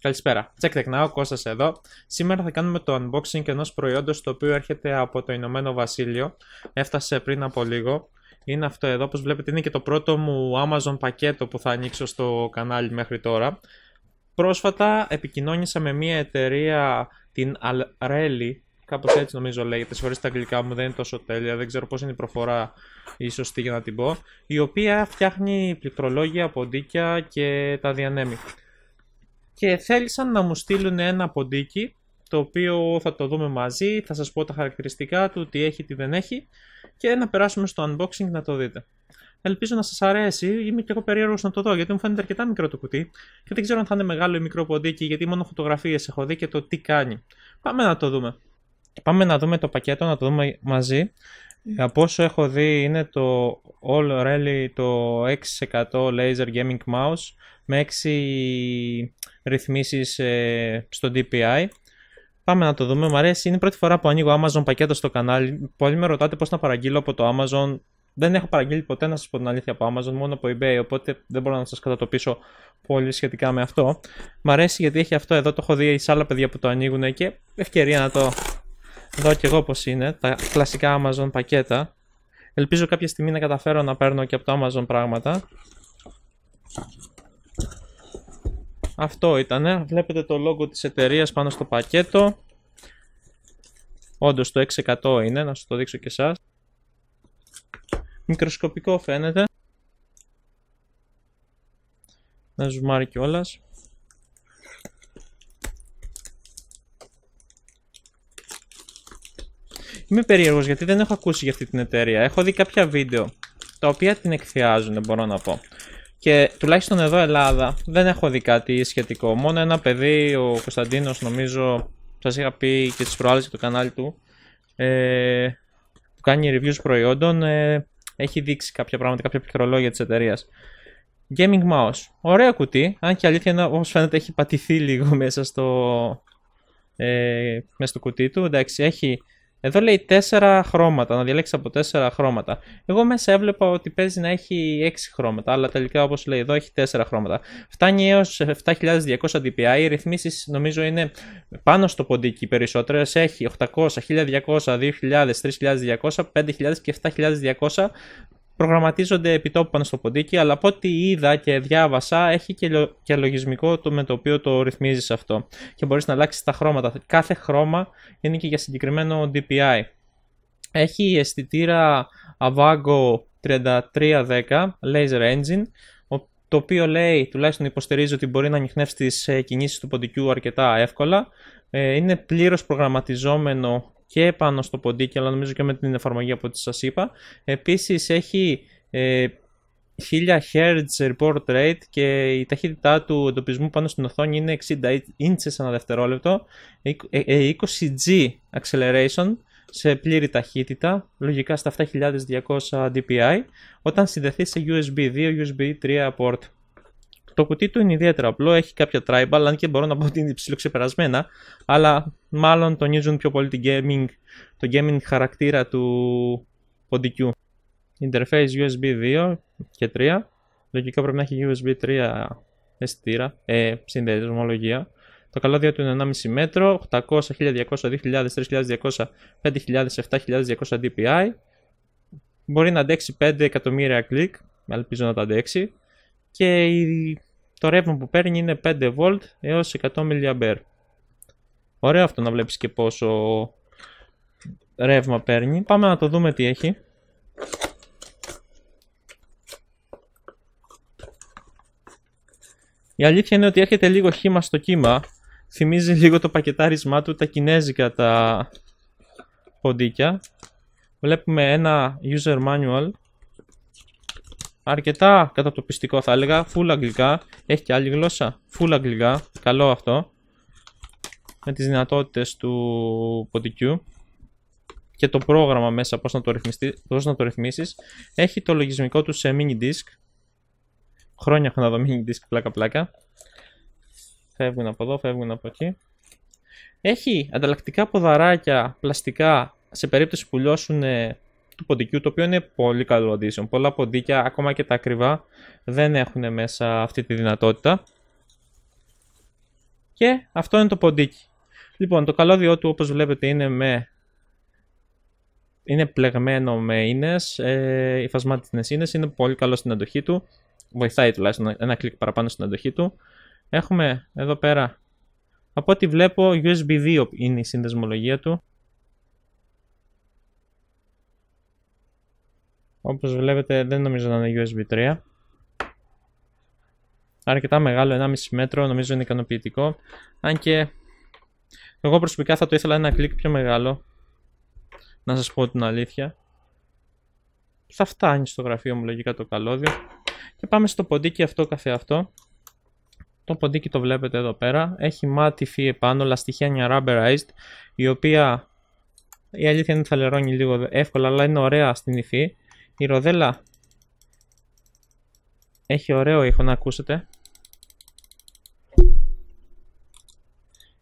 Καλησπέρα. Check Tech Now, Κώστας εδώ. Σήμερα θα κάνουμε το unboxing ενός προϊόντος το οποίο έρχεται από το Ηνωμένο Βασίλειο. Έφτασε πριν από λίγο. Είναι αυτό εδώ, όπως βλέπετε είναι και το πρώτο μου Amazon πακέτο που θα ανοίξω στο κανάλι μέχρι τώρα. Πρόσφατα επικοινώνησα με μια εταιρεία, την Alreli, κάπως έτσι νομίζω λέγεται, συγχωρείς τα αγγλικά μου δεν είναι τόσο τέλεια, δεν ξέρω πώς είναι η προφορά η σωστή για να την πω, η οποία φτιάχνει πληκτρολόγια, ποντίκια και τα διανέμει και θέλησαν να μου στείλουν ένα ποντίκι το οποίο θα το δούμε μαζί, θα σας πω τα χαρακτηριστικά του, τι έχει, τι δεν έχει και να περάσουμε στο unboxing να το δείτε. Ελπίζω να σας αρέσει, είμαι και εγώ περίεργος να το δω γιατί μου φαίνεται αρκετά μικρό το κουτί και δεν ξέρω αν θα είναι μεγάλο ή μικρό ποντίκι γιατί μόνο φωτογραφίες έχω δει και το τι κάνει. Πάμε να το δούμε. Πάμε να δούμε το πακέτο, να το δούμε μαζί. Από όσο έχω δει είναι το All Rally το 6% Laser Gaming Mouse με έξι ρυθμίσεις ε, στο DPI. Πάμε να το δούμε. Μου αρέσει. Είναι η πρώτη φορά που ανοίγω Amazon πακέτο στο κανάλι. Πολλοί με ρωτάτε πώς να παραγγείλω από το Amazon. Δεν έχω παραγγείλει ποτέ να σας πω την αλήθεια από Amazon, μόνο από eBay, οπότε δεν μπορώ να σας κατατοπίσω πολύ σχετικά με αυτό. Μ' αρέσει γιατί έχει αυτό εδώ, το έχω δει σε άλλα παιδιά που το ανοίγουν και ευκαιρία να το δω κι εγώ πώς είναι, τα κλασικά Amazon πακέτα. Ελπίζω κάποια στιγμή να καταφέρω να παίρνω και από το Amazon πράγματα. Αυτό ήταν. Βλέπετε το logo της εταιρείας πάνω στο πακέτο. Όντως το 6% είναι, να σου το δείξω και εσάς. Μικροσκοπικό φαίνεται. Να ζουμάρει κιόλας. Είμαι περίεργος γιατί δεν έχω ακούσει για αυτή την εταιρεία. Έχω δει κάποια βίντεο τα οποία την εκθιάζουν, μπορώ να πω. Και τουλάχιστον εδώ Ελλάδα δεν έχω δει κάτι σχετικό. Μόνο ένα παιδί, ο Κωνσταντίνος, νομίζω, σας είχα πει και τις προάλλες για το κανάλι του, ε, που κάνει reviews προϊόντων, ε, έχει δείξει κάποια πράγματα, κάποια πληκτρολόγια της εταιρείας. Gaming mouse. Ωραία κουτί, αν και αλήθεια όπως φαίνεται έχει πατηθεί λίγο μέσα στο, ε, μέσα στο κουτί του. Εντάξει, έχει εδώ λέει 4 χρώματα, να διαλέξεις από 4 χρώματα. Εγώ μέσα έβλεπα ότι παίζει να έχει 6 χρώματα, αλλά τελικά όπως λέει εδώ έχει 4 χρώματα. Φτάνει έως 7200 dpi. Οι ρυθμίσεις νομίζω είναι πάνω στο ποντίκι περισσότερες. Έχει 800, 1200, 2000, 3200, 5000 και 7200 προγραμματίζονται τόπου πάνω στο ποντίκι, αλλά από ό,τι είδα και διάβασα, έχει και, λογισμικό το με το οποίο το ρυθμίζεις αυτό. Και μπορείς να αλλάξεις τα χρώματα. Κάθε χρώμα είναι και για συγκεκριμένο DPI. Έχει αισθητήρα Avago 3310 Laser Engine, το οποίο λέει, τουλάχιστον υποστηρίζει ότι μπορεί να ανοιχνεύσει τις ε, κινήσεις του ποντικού αρκετά εύκολα. Ε, είναι πλήρως προγραμματιζόμενο και πάνω στο ποντίκι, αλλά νομίζω και με την εφαρμογή από ό,τι σας είπα. Επίσης έχει 1000 ε, Hz report rate και η ταχύτητά του εντοπισμού πάνω στην οθόνη είναι 60 inches ενα δευτερολεπτο δευτερόλεπτο, 20G ε, ε, acceleration σε πλήρη ταχύτητα, λογικά στα 7200 dpi, όταν συνδεθεί σε USB 2, USB 3 port. Το κουτί του είναι ιδιαίτερα απλό, έχει κάποια tribal, αν και μπορώ να πω ότι είναι υψηλό ξεπερασμένα, αλλά μάλλον τονίζουν πιο πολύ την gaming, το gaming χαρακτήρα του ποντικού. Interface USB 2 και 3. Λογικά πρέπει να έχει USB 3 αισθητήρα, ε, συνδεσμολογία. Το καλώδιο του είναι 1,5 μέτρο, 800, 1200, 2000, 3200, 5000, 7200 DPI. Μπορεί να αντέξει 5 εκατομμύρια κλικ, ελπίζω να τα αντέξει. Και η το ρεύμα που παίρνει είναι 5V έως 100 mA. Ωραίο αυτό να βλέπεις και πόσο ρεύμα παίρνει. Πάμε να το δούμε τι έχει. Η αλήθεια είναι ότι έρχεται λίγο χήμα στο κύμα. Θυμίζει λίγο το πακετάρισμά του, τα κινέζικα τα ποντίκια. Βλέπουμε ένα user manual αρκετά κατατοπιστικό θα έλεγα. Full αγγλικά. Έχει και άλλη γλώσσα. Full αγγλικά. Καλό αυτό. Με τις δυνατότητες του ποντικού και το πρόγραμμα μέσα πώς να το, πώς να το ρυθμίσεις. Έχει το λογισμικό του σε mini disk. Χρόνια έχω να δω mini disk πλάκα πλάκα. Φεύγουν από εδώ, φεύγουν από εκεί. Έχει ανταλλακτικά ποδαράκια πλαστικά σε περίπτωση που λιώσουν του ποντικού, το οποίο είναι πολύ καλό addition. Πολλά ποντίκια, ακόμα και τα ακριβά, δεν έχουν μέσα αυτή τη δυνατότητα. Και αυτό είναι το ποντίκι. Λοιπόν, το καλώδιό του, όπως βλέπετε, είναι με είναι πλεγμένο με ίνες, ε, υφασμάτινες ίνες, είναι πολύ καλό στην αντοχή του. Βοηθάει τουλάχιστον ένα κλικ παραπάνω στην αντοχή του. Έχουμε εδώ πέρα, από ό,τι βλέπω, USB 2 είναι η συνδεσμολογία του. Όπως βλέπετε δεν νομίζω να είναι USB 3. Αρκετά μεγάλο, 1,5 μέτρο, νομίζω είναι ικανοποιητικό. Αν και εγώ προσωπικά θα το ήθελα ένα κλικ πιο μεγάλο. Να σας πω την αλήθεια. Θα φτάνει στο γραφείο μου λογικά το καλώδιο. Και πάμε στο ποντίκι αυτό καθεαυτό. Το ποντίκι το βλέπετε εδώ πέρα. Έχει μάτι φύ επάνω, λαστιχένια rubberized, η οποία η αλήθεια είναι ότι θα λερώνει λίγο εύκολα, αλλά είναι ωραία στην υφή. Η ροδέλα έχει ωραίο ήχο να ακούσετε.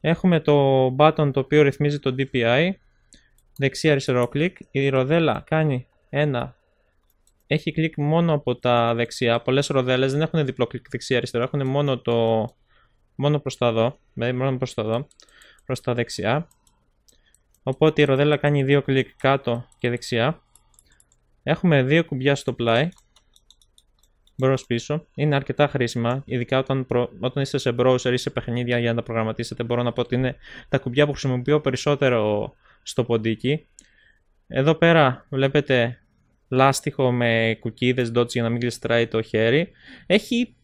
Έχουμε το button το οποίο ρυθμίζει το DPI. δεξια αριστερό κλικ. Η ροδέλα κάνει ένα. Έχει κλικ μόνο από τα δεξιά. Πολλές ροδέλες δεν έχουν διπλό κλικ δεξια αριστερό. Έχουν μόνο, το, μόνο προς, τα δηλαδή, μόνο Προς τα δεξιά. Οπότε η ροδέλα κάνει δύο κλικ κάτω και δεξιά. Έχουμε δύο κουμπιά στο πλάι. Μπρος πίσω. Είναι αρκετά χρήσιμα, ειδικά όταν, όταν είστε σε browser ή σε παιχνίδια για να τα προγραμματίσετε. Μπορώ να πω ότι είναι τα κουμπιά που χρησιμοποιώ περισσότερο στο ποντίκι. Εδώ πέρα βλέπετε λάστιχο με κουκίδες, dots για να μην κλειστράει το χέρι. Έχει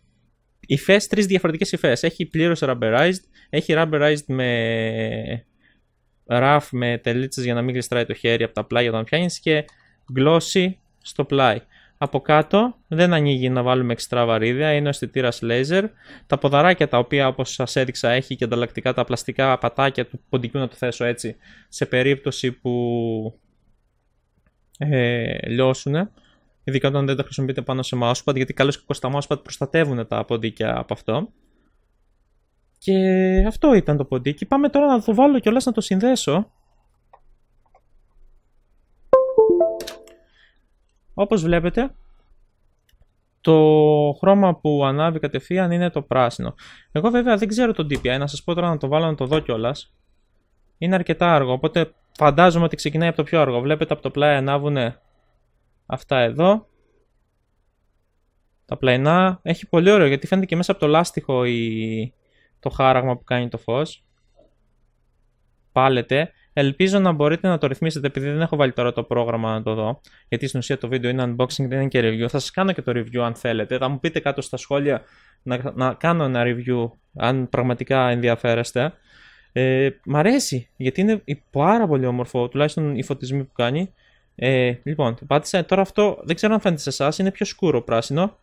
υφές, τρεις διαφορετικές υφές. Έχει πλήρως rubberized, έχει rubberized με ραφ με τελίτσες για να μην γλιστράει το χέρι από τα πλάγια όταν πιάνεις και γλώσση στο πλάι. Από κάτω δεν ανοίγει να βάλουμε εξτρά βαρύδια, είναι ο αισθητήρας laser. Τα ποδαράκια τα οποία όπως σας έδειξα έχει και ανταλλακτικά τα πλαστικά πατάκια του ποντικού να το θέσω έτσι σε περίπτωση που ε, λιώσουν. Ειδικά όταν δεν τα χρησιμοποιείτε πάνω σε mousepad γιατί καλώς και τα mousepad προστατεύουν τα ποντίκια από αυτό. Και αυτό ήταν το ποντίκι. Πάμε τώρα να το βάλω κιόλας να το συνδέσω Όπως βλέπετε, το χρώμα που ανάβει κατευθείαν είναι το πράσινο. Εγώ βέβαια δεν ξέρω τον DPI, να σας πω τώρα να το βάλω να το δω κιόλας. Είναι αρκετά αργό, οπότε φαντάζομαι ότι ξεκινάει από το πιο αργό. Βλέπετε από το πλάι ανάβουν αυτά εδώ. Τα πλαϊνά έχει πολύ ωραίο γιατί φαίνεται και μέσα από το λάστιχο η... το χάραγμα που κάνει το φως. Πάλετε. Ελπίζω να μπορείτε να το ρυθμίσετε, επειδή δεν έχω βάλει τώρα το πρόγραμμα να το δω. Γιατί στην ουσία το βίντεο είναι unboxing, δεν είναι και review. Θα σας κάνω και το review αν θέλετε. Θα μου πείτε κάτω στα σχόλια να, να κάνω ένα review, αν πραγματικά ενδιαφέρεστε. Ε, μ' αρέσει, γιατί είναι πάρα πολύ όμορφο, τουλάχιστον οι φωτισμοί που κάνει. Ε, λοιπόν, πάτησα τώρα αυτό, δεν ξέρω αν φαίνεται σε εσάς, είναι πιο σκούρο πράσινο.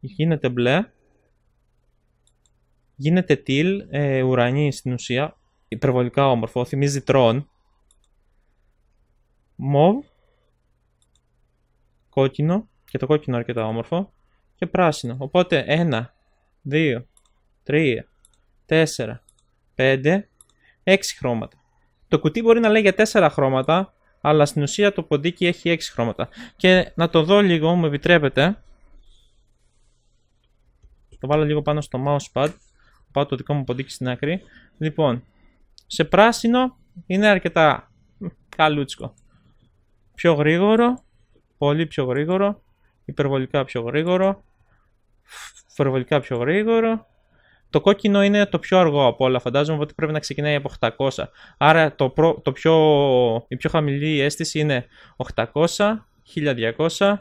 Γίνεται μπλε. Γίνεται τιλ, ε, ουρανή στην ουσία υπερβολικά όμορφο, θυμίζει τρόν. Μοβ. Κόκκινο. Και το κόκκινο αρκετά όμορφο. Και πράσινο. Οπότε 1, 2, 3, 4, 5, 6 χρώματα. Το κουτί μπορεί να λέει για 4 χρώματα, αλλά στην ουσία το ποντίκι έχει 6 χρώματα. Και να το δω λίγο, μου επιτρέπετε. Το βάλω λίγο πάνω στο mousepad. Πάω το δικό μου ποντίκι στην άκρη. Λοιπόν, σε πράσινο είναι αρκετά καλούτσικο. Πιο γρήγορο, πολύ πιο γρήγορο, υπερβολικά πιο γρήγορο, υπερβολικά πιο γρήγορο. Το κόκκινο είναι το πιο αργό από όλα, φαντάζομαι, ότι πρέπει να ξεκινάει από 800. Άρα το, πιο, η πιο χαμηλή αίσθηση είναι 800, 1200, 3200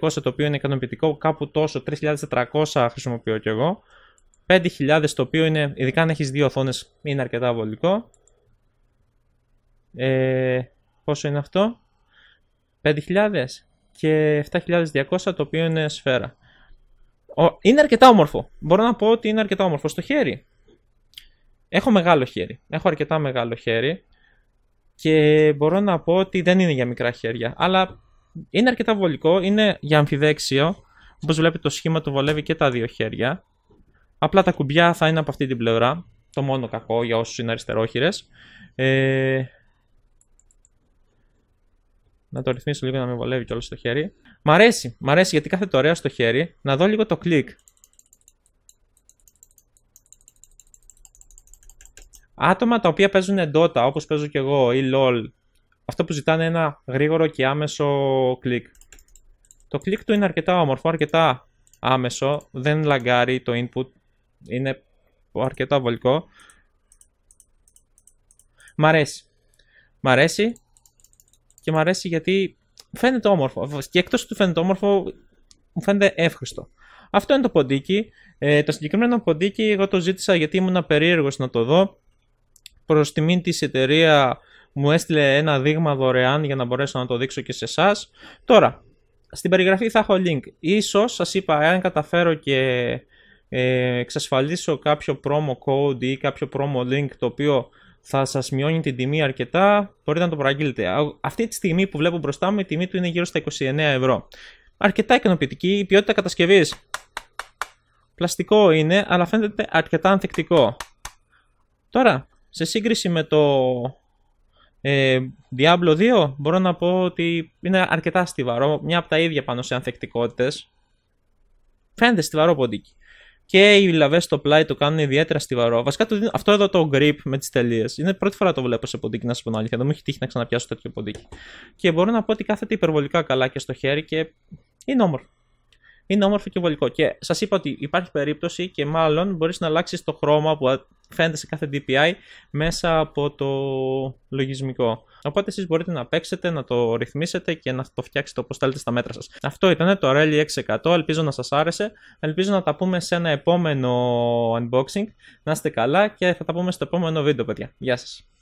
το οποίο είναι ικανοποιητικό, κάπου τόσο, 3400 χρησιμοποιώ κι εγώ. 5.000 το οποίο είναι, ειδικά αν έχεις δύο οθόνες, είναι αρκετά βολικό. Ε, πόσο είναι αυτό? 5.000 και 7.200 το οποίο είναι σφαίρα. Είναι αρκετά όμορφο. Μπορώ να πω ότι είναι αρκετά όμορφο στο χέρι. Έχω μεγάλο χέρι. Έχω αρκετά μεγάλο χέρι. Και μπορώ να πω ότι δεν είναι για μικρά χέρια. Αλλά είναι αρκετά βολικό. Είναι για αμφιδέξιο. Όπως βλέπετε το σχήμα του βολεύει και τα δύο χέρια. Απλά τα κουμπιά θα είναι από αυτή την πλευρά. Το μόνο κακό για όσους είναι αριστερόχειρες. Ε, να το ρυθμίσω λίγο να με βολεύει κιόλας το χέρι. Μ' αρέσει, μ' αρέσει γιατί κάθεται ωραία στο χέρι. Να δω λίγο το κλικ. Άτομα τα οποία παίζουν εντότα όπως παίζω κι εγώ, ή LOL, αυτό που ζητάνε ένα γρήγορο και άμεσο κλικ. Το κλικ του είναι αρκετά όμορφο, αρκετά άμεσο, δεν λαγκάρει το input, είναι αρκετά βολικό. Μ' αρέσει. Μ' αρέσει και μ' αρέσει γιατί φαίνεται όμορφο. Και εκτός του φαίνεται όμορφο, μου φαίνεται εύχριστο. Αυτό είναι το ποντίκι. Ε, το συγκεκριμένο ποντίκι εγώ το ζήτησα γιατί ήμουν περίεργος να το δω. Προς τιμή της εταιρεία μου έστειλε ένα δείγμα δωρεάν για να μπορέσω να το δείξω και σε εσάς. Τώρα, στην περιγραφή θα έχω link. Ίσως σας είπα, αν καταφέρω και ε, εξασφαλίσω κάποιο promo code ή κάποιο promo link το οποίο θα σας μειώνει την τιμή αρκετά, μπορείτε να το παραγγείλετε. Αυτή τη στιγμή που βλέπω μπροστά μου η τιμή του είναι γύρω στα 29 ευρώ. Αρκετά ικανοποιητική, η ποιότητα κατασκευής πλαστικό είναι, αλλά φαίνεται αρκετά ανθεκτικό. Τώρα, σε σύγκριση με το ε, Diablo 2 μπορώ να πω ότι είναι αρκετά στιβαρό, μια από τα ίδια πάνω σε ανθεκτικότητες. Φαίνεται στιβαρό ποντίκι και οι λαβές στο πλάι το κάνουν ιδιαίτερα στιβαρό. Βασικά αυτό εδώ το grip με τις τελείες. Είναι πρώτη φορά το βλέπω σε ποντίκι, να σα πω αλήθεια. Δεν μου έχει τύχει να ξαναπιάσω τέτοιο ποντίκι. Και μπορώ να πω ότι κάθεται υπερβολικά καλά και στο χέρι και είναι όμορφο είναι όμορφο και βολικό. Και σας είπα ότι υπάρχει περίπτωση και μάλλον μπορείς να αλλάξεις το χρώμα που φαίνεται σε κάθε DPI μέσα από το λογισμικό. Οπότε εσείς μπορείτε να παίξετε, να το ρυθμίσετε και να το φτιάξετε όπως θέλετε στα μέτρα σας. Αυτό ήταν το Rally 600. Ελπίζω να σας άρεσε. Ελπίζω να τα πούμε σε ένα επόμενο unboxing. Να είστε καλά και θα τα πούμε στο επόμενο βίντεο, παιδιά. Γεια σας.